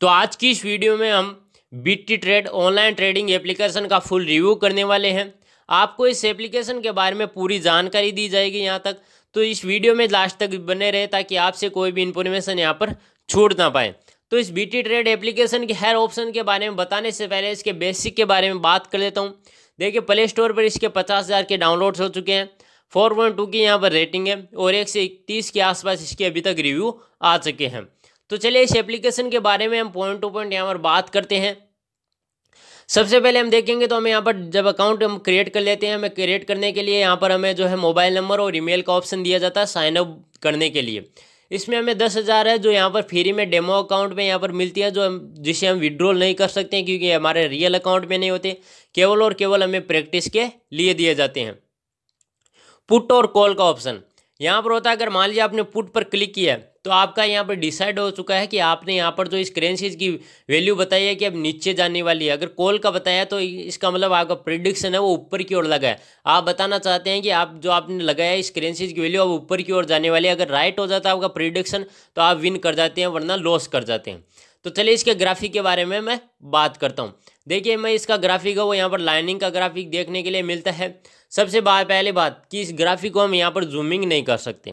तो आज की इस वीडियो में हम बिट्टी ट्रेड ऑनलाइन ट्रेडिंग एप्लीकेशन का फुल रिव्यू करने वाले हैं आपको इस एप्लीकेशन के बारे में पूरी जानकारी दी जाएगी यहाँ तक तो इस वीडियो में लास्ट तक बने रहे ताकि आपसे कोई भी इन्फॉर्मेशन यहाँ पर छूट ना पाए तो इस बीटी ट्रेड एप्लीकेशन के हर ऑप्शन के बारे में बताने से पहले इसके बेसिक के बारे में बात कर लेता हूँ देखिए प्ले स्टोर पर इसके पचास हज़ार के डाउनलोड्स हो चुके हैं फोर पॉइंट टू की यहाँ पर रेटिंग है और एक से इकतीस के आसपास इसके अभी तक रिव्यू आ चुके हैं तो चलिए इस एप्लीकेशन के बारे में हम पॉइंट टू पॉइंट यहाँ पर बात करते हैं सबसे पहले हम देखेंगे तो हमें यहाँ पर जब अकाउंट हम क्रिएट कर लेते हैं हमें क्रिएट करने के लिए यहाँ पर हमें जो है मोबाइल नंबर और ईमेल का ऑप्शन दिया जाता है साइनअप करने के लिए इसमें हमें दस हज़ार है जो यहाँ पर फ्री में डेमो अकाउंट में यहाँ पर मिलती है जो हम जिसे हम विड्रॉल नहीं कर सकते हैं क्योंकि हमारे रियल अकाउंट में नहीं होते केवल और केवल हमें प्रैक्टिस के लिए दिए जाते हैं पुट और कॉल का ऑप्शन यहाँ पर होता है अगर मान लीजिए आपने पुट पर क्लिक किया है तो आपका यहाँ पर डिसाइड हो चुका है कि आपने यहाँ पर जो इस करेंसीज की वैल्यू बताई है कि अब नीचे जाने वाली है अगर कॉल का बताया तो इसका मतलब आपका प्रिडिक्शन है वो ऊपर की ओर लगा है आप बताना चाहते हैं कि आप जो आपने लगाया इस करेंसीज की वैल्यू अब ऊपर की ओर जाने वाली है अगर राइट हो जाता है आपका प्रिडिक्शन तो आप विन कर जाते हैं वरना लॉस कर जाते हैं तो चलिए इसके ग्राफिक के बारे में मैं बात करता हूँ देखिए मैं इसका ग्राफिक है वो यहाँ पर लाइनिंग का ग्राफिक देखने के लिए मिलता है सबसे पहले बात कि इस ग्राफिक को हम यहाँ पर जूमिंग नहीं कर सकते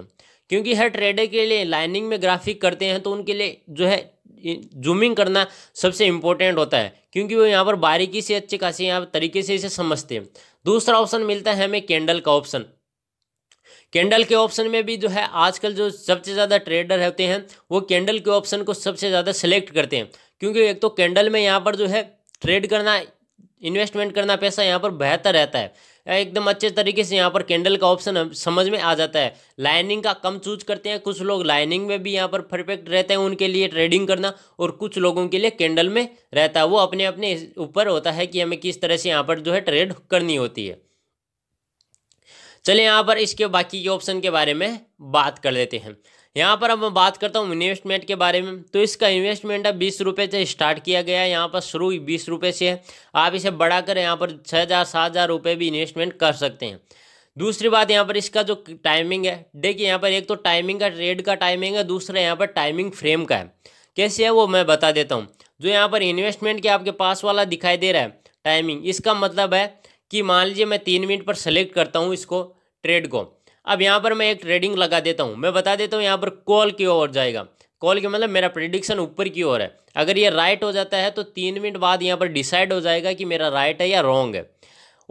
क्योंकि हर ट्रेडर के लिए लाइनिंग में ग्राफिक करते हैं तो उनके लिए जो है जूमिंग करना सबसे इम्पोर्टेंट होता है क्योंकि वो यहाँ पर बारीकी से अच्छे खासी यहाँ तरीके से इसे समझते हैं दूसरा ऑप्शन मिलता है हमें कैंडल का ऑप्शन कैंडल के ऑप्शन में भी जो है आजकल जो सबसे ज़्यादा ट्रेडर होते हैं वो कैंडल के ऑप्शन को सबसे ज़्यादा सेलेक्ट करते हैं क्योंकि एक तो कैंडल में यहाँ पर जो है ट्रेड करना इन्वेस्टमेंट करना पैसा यहाँ पर बेहतर रहता है एकदम अच्छे तरीके से यहाँ पर कैंडल का ऑप्शन समझ में आ जाता है लाइनिंग का कम चूज करते हैं कुछ लोग लाइनिंग में भी यहाँ पर परफेक्ट रहते हैं उनके लिए ट्रेडिंग करना और कुछ लोगों के लिए कैंडल में रहता है वो अपने अपने ऊपर होता है कि हमें किस तरह से यहाँ पर जो है ट्रेड करनी होती है चलिए यहाँ पर इसके बाकी के ऑप्शन के बारे में बात कर लेते हैं यहाँ पर अब मैं बात करता हूँ इन्वेस्टमेंट के बारे में तो इसका इन्वेस्टमेंट अब बीस रुपये से स्टार्ट किया गया है यहाँ पर शुरू बीस रुपये से है आप इसे बढ़ाकर यहाँ पर छः हज़ार सात हज़ार रुपये भी इन्वेस्टमेंट कर सकते हैं दूसरी बात यहाँ पर इसका जो टाइमिंग है देखिए यहाँ पर एक तो टाइमिंग का ट्रेड का टाइमिंग है दूसरा यहाँ पर टाइमिंग फ्रेम का है कैसे है वो मैं बता देता हूँ जो यहाँ पर इन्वेस्टमेंट के आपके पास वाला दिखाई दे रहा है टाइमिंग इसका मतलब है कि मान लीजिए मैं तीन मिनट पर सेलेक्ट करता हूँ इसको ट्रेड को अब यहाँ पर मैं एक ट्रेडिंग लगा देता हूँ मैं बता देता हूँ यहाँ पर कॉल की ओर जाएगा कॉल के मतलब मेरा प्रडिक्शन ऊपर की ओर है अगर ये राइट हो जाता है तो तीन मिनट बाद यहाँ पर डिसाइड हो जाएगा कि मेरा राइट है या रॉन्ग है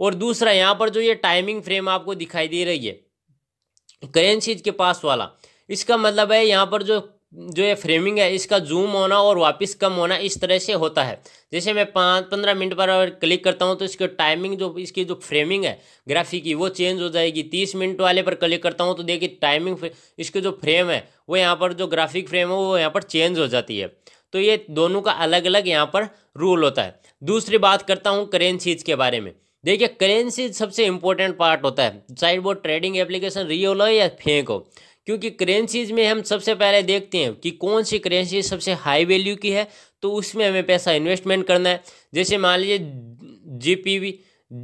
और दूसरा यहाँ पर जो ये टाइमिंग फ्रेम आपको दिखाई दे रही है करेंसीज के पास वाला इसका मतलब है यहाँ पर जो जो ये फ्रेमिंग है इसका जूम होना और वापस कम होना इस तरह से होता है जैसे मैं पाँच पंद्रह मिनट पर अगर क्लिक करता हूँ तो इसकी टाइमिंग जो इसकी जो फ्रेमिंग है ग्राफिक की वो चेंज हो जाएगी तीस मिनट वाले पर क्लिक करता हूँ तो देखिए टाइमिंग इसके जो फ्रेम है वो यहाँ पर जो ग्राफिक फ्रेम है वो यहाँ पर चेंज हो जाती है तो ये दोनों का अलग अलग यहाँ पर रूल होता है दूसरी बात करता हूँ करेंसीज के बारे में देखिए करेंसी सबसे इंपॉर्टेंट पार्ट होता है चाहे वो ट्रेडिंग एप्लीकेशन रियल हो या फेंक हो क्योंकि करेंसीज में हम सबसे पहले देखते हैं कि कौन सी करेंसी सबसे हाई वैल्यू की है तो उसमें हमें पैसा इन्वेस्टमेंट करना है जैसे मान लीजिए G P V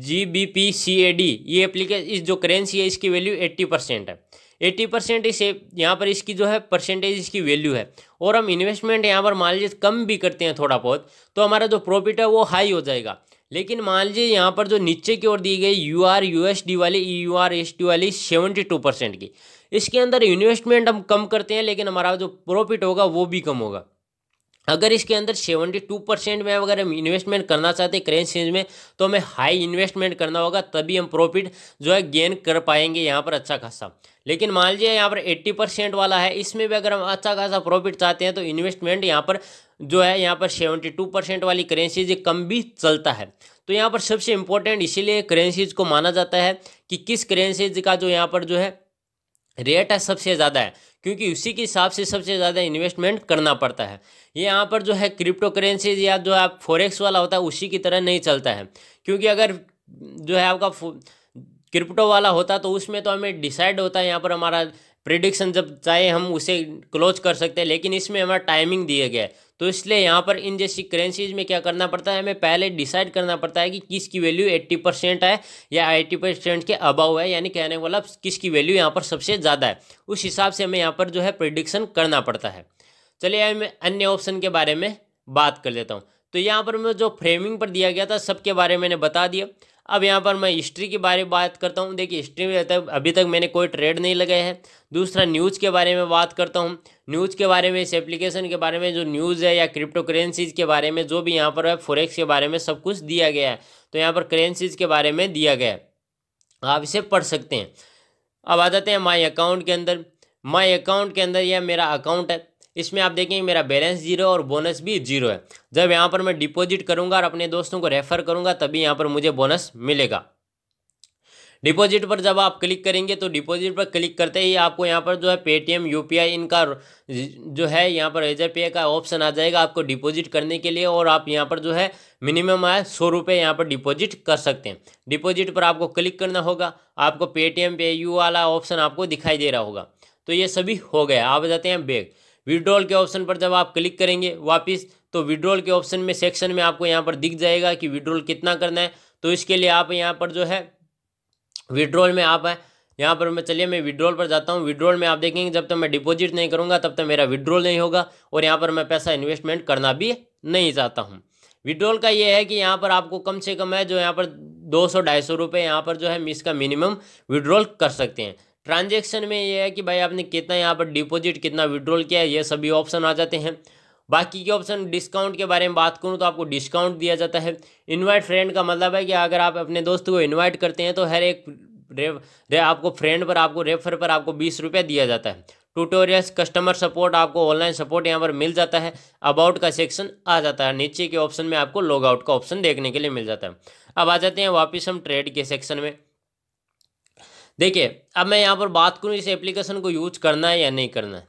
G B P C A D ये एप्लीकेशन इस जो करेंसी है इसकी वैल्यू एट्टी परसेंट है एट्टी परसेंट इस यहाँ पर इसकी जो है परसेंटेज इसकी वैल्यू है और हम इन्वेस्टमेंट यहाँ पर मान लीजिए कम भी करते हैं थोड़ा बहुत तो हमारा जो प्रॉफिट है वो हाई हो जाएगा लेकिन मान लीजिए यहाँ पर जो नीचे की ओर दी गई U R U S D वाली E U R S D वाली सेवेंटी टू परसेंट की इसके अंदर इन्वेस्टमेंट हम कम करते हैं लेकिन हमारा जो प्रॉफिट होगा वो भी कम होगा अगर इसके अंदर सेवेंटी टू परसेंट में अगर हम इन्वेस्टमेंट करना चाहते हैं करेंसी चेंज में तो हमें हाई इन्वेस्टमेंट करना होगा तभी हम प्रॉफिट जो है गेन कर पाएंगे यहाँ पर अच्छा खासा लेकिन मान लीजिए यहाँ पर एट्टी परसेंट वाला है इसमें भी अगर हम अच्छा खासा प्रॉफिट चाहते हैं तो इन्वेस्टमेंट यहाँ पर जो है यहाँ पर सेवेंटी टू परसेंट वाली करेंसीज कम भी चलता है तो यहाँ पर सबसे इम्पोर्टेंट इसीलिए करेंसीज को माना जाता है कि किस करेंसीज का जो यहाँ पर जो है रेट है सबसे ज़्यादा है क्योंकि उसी के हिसाब से सबसे ज़्यादा इन्वेस्टमेंट करना पड़ता है ये यहाँ पर जो है क्रिप्टो करेंसीज या जो आप फॉरेक्स वाला होता है उसी की तरह नहीं चलता है क्योंकि अगर जो है आपका क्रिप्टो वाला होता तो उसमें तो हमें डिसाइड होता है यहाँ पर हमारा प्रिडिक्शन जब चाहे हम उसे क्लोज कर सकते हैं लेकिन इसमें हमारा टाइमिंग दिया गया है तो इसलिए यहाँ पर इन जैसी करेंसीज में क्या करना पड़ता है हमें पहले डिसाइड करना पड़ता है कि किसकी वैल्यू एट्टी परसेंट है या एट्टी परसेंट के अबाव है यानी कहने वाला मतलब किसकी वैल्यू यहाँ पर सबसे ज़्यादा है उस हिसाब से हमें यहाँ पर जो है प्रिडिक्शन करना पड़ता है चलिए मैं अन्य ऑप्शन के बारे में बात कर लेता हूँ तो यहाँ पर मैं जो फ्रेमिंग पर दिया गया था सबके बारे मैंने बता दिया अब यहाँ पर मैं हिस्ट्री के बारे में बात करता हूँ देखिए हिस्ट्री में तक अभी तक मैंने कोई ट्रेड नहीं लगाया है दूसरा न्यूज़ के बारे में बात करता हूँ न्यूज़ के बारे में इस एप्लीकेशन के बारे में जो न्यूज़ है या क्रिप्टो करेंसीज़ के बारे में जो भी यहाँ पर है फोरेक्स के बारे में सब कुछ दिया गया है तो यहाँ पर करेंसीज़ के बारे में दिया गया है आप इसे पढ़ सकते हैं अब आ जाते हैं माई अकाउंट के अंदर माई अकाउंट के अंदर यह मेरा अकाउंट है इसमें आप देखेंगे मेरा बैलेंस जीरो और बोनस भी जीरो है जब यहाँ पर मैं डिपॉजिट करूँगा और अपने दोस्तों को रेफर करूँगा तभी यहाँ पर मुझे बोनस मिलेगा डिपॉजिट पर जब आप क्लिक करेंगे तो डिपॉजिट पर क्लिक करते ही आपको यहाँ पर जो है पेटीएम यू इनका जो है यहाँ पर रेजर पे का ऑप्शन आ जाएगा आपको डिपॉजिट करने के लिए और आप यहाँ पर जो है मिनिमम है सौ रुपये यहाँ पर डिपॉजिट कर सकते हैं डिपॉजिट पर आपको क्लिक करना होगा आपको पेटीएम पे यू वाला ऑप्शन आपको दिखाई दे रहा होगा तो ये सभी हो गया आप जाते हैं बैग विड्रॉल के ऑप्शन पर जब आप क्लिक करेंगे वापस तो विड्रॉल के ऑप्शन में सेक्शन में आपको यहाँ पर दिख जाएगा कि विड्रॉल कितना करना है तो इसके लिए आप यहाँ पर जो है विड्रॉल में आप है यहाँ पर मैं चलिए मैं विड्रॉल पर जाता हूँ विड्रॉल में आप देखेंगे जब तक मैं डिपॉजिट नहीं करूँगा तब तक मेरा विड्रॉल नहीं होगा और यहाँ पर मैं पैसा इन्वेस्टमेंट करना भी नहीं चाहता हूँ विड्रॉल का ये है कि यहाँ पर आपको कम से कम है जो यहाँ पर दो सौ ढाई सौ रुपये यहाँ पर जो है इसका मिनिमम विड्रॉल कर सकते हैं ट्रांजेक्शन में ये है कि भाई आपने कितना यहाँ पर डिपॉजिट कितना विड्रॉल किया है ये सभी ऑप्शन आ जाते हैं बाकी के ऑप्शन डिस्काउंट के बारे में बात करूँ तो आपको डिस्काउंट दिया जाता है इनवाइट फ्रेंड का मतलब है कि अगर आप अपने दोस्त को इनवाइट करते हैं तो हर एक रे, रे आपको फ्रेंड पर आपको रेफर पर आपको बीस रुपये दिया जाता है ट्यूटोरियल्स कस्टमर सपोर्ट आपको ऑनलाइन सपोर्ट यहाँ पर मिल जाता है अबाउट का सेक्शन आ जाता है नीचे के ऑप्शन में आपको लॉग आउट का ऑप्शन देखने के लिए मिल जाता है अब आ जाते हैं वापस हम ट्रेड के सेक्शन में देखिए अब मैं यहाँ पर बात करूँ इस एप्लीकेशन को यूज करना है या नहीं करना है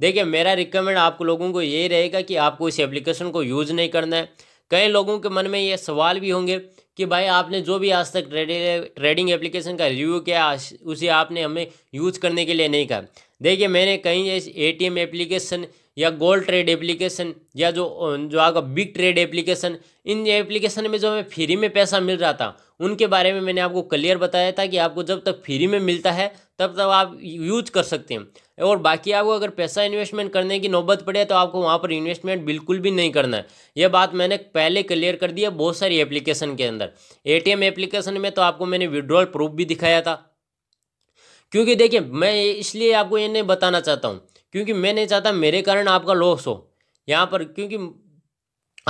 देखिए मेरा रिकमेंड आप लोगों को यही रहेगा कि आपको इस एप्लीकेशन को यूज़ नहीं करना है कई लोगों के मन में ये सवाल भी होंगे कि भाई आपने जो भी आज तक ट्रेडिंग ट्रेडिंग एप्लीकेशन का रिव्यू किया उसे आपने हमें यूज़ करने के लिए नहीं कहा देखिए मैंने कई ए टी एप्लीकेशन या गोल्ड ट्रेड एप्लीकेशन या जो जो आगे बिग ट्रेड एप्लीकेशन इन एप्लीकेशन में जो हमें फ्री में पैसा मिल रहा था उनके बारे में मैंने आपको क्लियर बताया था कि आपको जब तक फ्री में मिलता है तब तक आप यूज कर सकते हैं और बाकी आपको अगर पैसा इन्वेस्टमेंट करने की नौबत पड़े तो आपको वहाँ पर इन्वेस्टमेंट बिल्कुल भी नहीं करना है यह बात मैंने पहले क्लियर कर दिया बहुत सारी एप्लीकेशन के अंदर ए एप्लीकेशन में तो आपको मैंने विड्रॉल प्रूफ भी दिखाया था क्योंकि देखिए मैं इसलिए आपको ये नहीं बताना चाहता हूँ क्योंकि मैं नहीं चाहता मेरे कारण आपका लॉस हो यहाँ पर क्योंकि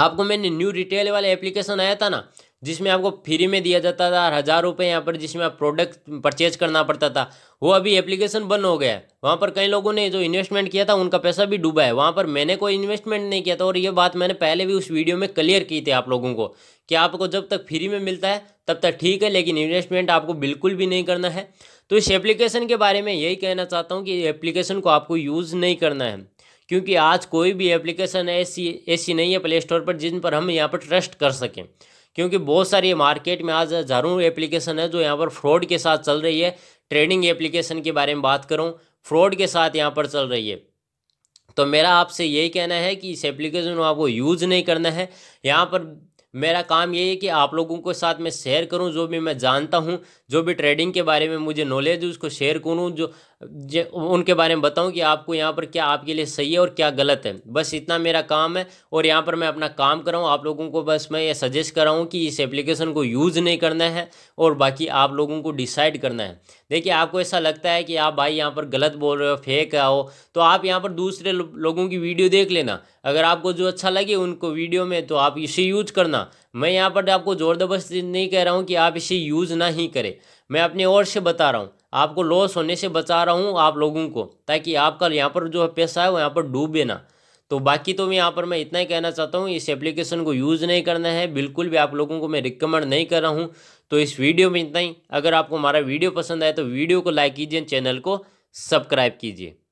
आपको मैंने न्यू रिटेल वाला एप्लीकेशन आया था ना जिसमें आपको फ्री में दिया जाता था हज़ार रुपये यहाँ पर जिसमें आप प्रोडक्ट परचेज करना पड़ता था वो अभी एप्लीकेशन बंद हो गया है वहाँ पर कई लोगों ने जो इन्वेस्टमेंट किया था उनका पैसा भी डूबा है वहाँ पर मैंने कोई इन्वेस्टमेंट नहीं किया था और ये बात मैंने पहले भी उस वीडियो में क्लियर की थी आप लोगों को कि आपको जब तक फ्री में मिलता है तब तक ठीक है लेकिन इन्वेस्टमेंट आपको बिल्कुल भी नहीं करना है तो इस एप्लीकेशन के बारे में यही कहना चाहता हूँ कि एप्लीकेशन को आपको यूज़ नहीं करना है क्योंकि आज कोई भी एप्लीकेशन ऐसी ऐसी नहीं है प्ले स्टोर पर जिन पर हम यहाँ पर ट्रस्ट कर सकें क्योंकि बहुत सारी मार्केट में आज हज़ारों एप्लीकेशन है जो यहाँ पर फ्रॉड के साथ चल रही है ट्रेडिंग एप्लीकेशन के बारे में बात करूँ फ्रॉड के साथ यहाँ पर चल रही है तो मेरा आपसे यही कहना है कि इस एप्लीकेशन को आपको यूज़ नहीं करना है यहाँ पर मेरा काम ये है कि आप लोगों के साथ मैं शेयर करूं जो भी मैं जानता हूं जो भी ट्रेडिंग के बारे में मुझे नॉलेज है उसको शेयर करूं जो, जो उनके बारे में बताऊं कि आपको यहाँ पर क्या आपके लिए सही है और क्या गलत है बस इतना मेरा काम है और यहाँ पर मैं अपना काम कर रहा आप लोगों को बस मैं ये सजेस्ट कर रहा हूँ कि इस एप्लीकेशन को यूज़ नहीं करना है और बाकी आप लोगों को डिसाइड करना है देखिए आपको ऐसा लगता है कि आप भाई यहाँ पर गलत बोल रहे हो फेक आओ तो आप यहाँ पर दूसरे लोगों की वीडियो देख लेना अगर आपको जो अच्छा लगे उनको वीडियो में तो आप इसे यूज करना ना मैं यहाँ पर आपको ज़ोर ज़बरदस्ती नहीं कह रहा हूँ कि आप इसे यूज़ ना ही करें मैं अपने और से बता रहा हूँ आपको लॉस होने से बचा रहा हूँ आप लोगों को ताकि आपका यहाँ पर जो पैसा है वो यहाँ पर डूबे ना तो बाकी तो मैं यहाँ पर मैं इतना ही कहना चाहता हूँ इस एप्लीकेशन को यूज़ नहीं करना है बिल्कुल भी आप लोगों को मैं रिकमेंड नहीं कर रहा हूँ तो इस वीडियो में इतना ही अगर आपको हमारा वीडियो पसंद आए तो वीडियो को लाइक कीजिए चैनल को सब्सक्राइब कीजिए